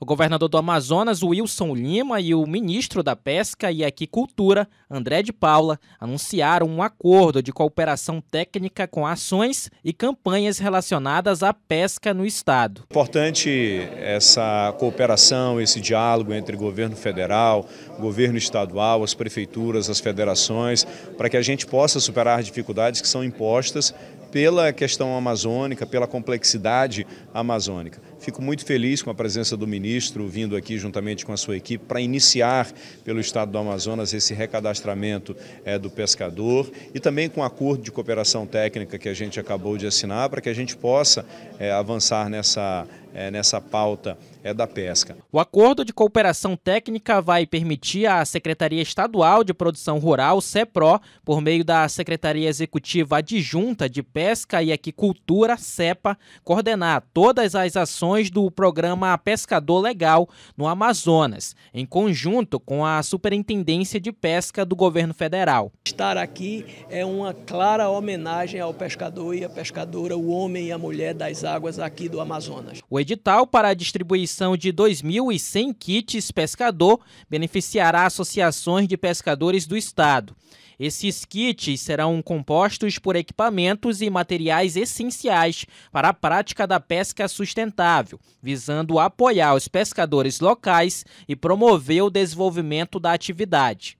O governador do Amazonas, Wilson Lima, e o ministro da Pesca e Aquicultura, André de Paula, anunciaram um acordo de cooperação técnica com ações e campanhas relacionadas à pesca no estado. Importante essa cooperação, esse diálogo entre governo federal, governo estadual, as prefeituras, as federações, para que a gente possa superar as dificuldades que são impostas pela questão amazônica, pela complexidade amazônica. Fico muito feliz com a presença do ministro vindo aqui juntamente com a sua equipe para iniciar pelo Estado do Amazonas esse recadastramento é, do pescador e também com o acordo de cooperação técnica que a gente acabou de assinar para que a gente possa é, avançar nessa, é, nessa pauta é, da pesca. O acordo de cooperação técnica vai permitir à Secretaria Estadual de Produção Rural, CEPRO, por meio da Secretaria Executiva Adjunta de Pesca e Aquicultura, CEPA, coordenar todas as ações ações do programa Pescador Legal no Amazonas, em conjunto com a Superintendência de Pesca do Governo Federal. Estar aqui é uma clara homenagem ao pescador e à pescadora, o homem e a mulher das águas aqui do Amazonas. O edital para a distribuição de 2.100 kits pescador beneficiará associações de pescadores do estado. Esses kits serão compostos por equipamentos e materiais essenciais para a prática da pesca sustentável, visando apoiar os pescadores locais e promover o desenvolvimento da atividade.